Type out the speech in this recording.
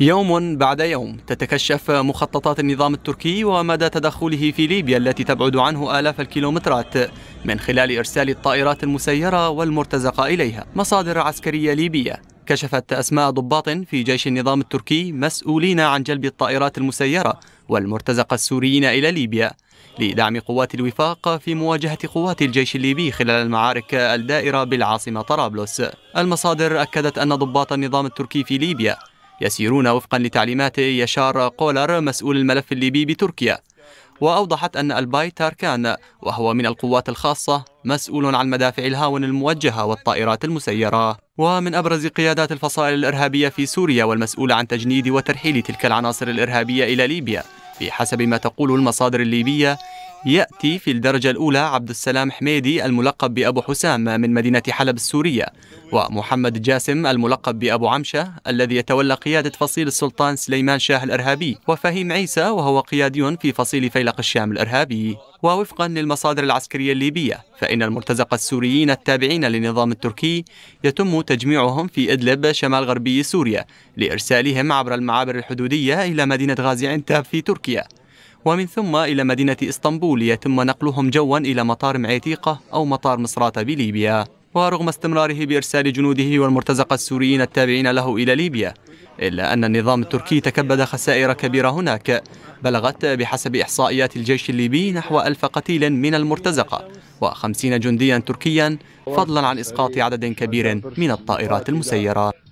يوم بعد يوم تتكشف مخططات النظام التركي ومدى تدخله في ليبيا التي تبعد عنه آلاف الكيلومترات من خلال إرسال الطائرات المسيرة والمرتزقة إليها مصادر عسكرية ليبية كشفت أسماء ضباط في جيش النظام التركي مسؤولين عن جلب الطائرات المسيرة والمرتزقة السوريين إلى ليبيا لدعم قوات الوفاق في مواجهة قوات الجيش الليبي خلال المعارك الدائرة بالعاصمة طرابلس المصادر أكدت أن ضباط النظام التركي في ليبيا يسيرون وفقا لتعليمات يشار قولر مسؤول الملف الليبي بتركيا وأوضحت أن الباي تاركان وهو من القوات الخاصة مسؤول عن مدافع الهاون الموجهة والطائرات المسيرة ومن أبرز قيادات الفصائل الإرهابية في سوريا والمسؤول عن تجنيد وترحيل تلك العناصر الإرهابية إلى ليبيا بحسب ما تقول المصادر الليبية يأتي في الدرجة الأولى عبد السلام حميدي الملقب بأبو حسام من مدينة حلب السورية ومحمد جاسم الملقب بأبو عمشة الذي يتولى قيادة فصيل السلطان سليمان شاه الإرهابي وفهيم عيسى وهو قيادي في فصيل فيلق الشام الإرهابي ووفقا للمصادر العسكرية الليبية فإن المرتزقة السوريين التابعين للنظام التركي يتم تجميعهم في إدلب شمال غربي سوريا لإرسالهم عبر المعابر الحدودية إلى مدينة غازي عنتاب في تركيا ومن ثم إلى مدينة إسطنبول يتم نقلهم جوا إلى مطار معيتيقة أو مطار مصراتة بليبيا ورغم استمراره بإرسال جنوده والمرتزقة السوريين التابعين له إلى ليبيا إلا أن النظام التركي تكبد خسائر كبيرة هناك بلغت بحسب إحصائيات الجيش الليبي نحو ألف قتيل من المرتزقة وخمسين جنديا تركيا فضلا عن إسقاط عدد كبير من الطائرات المسيرة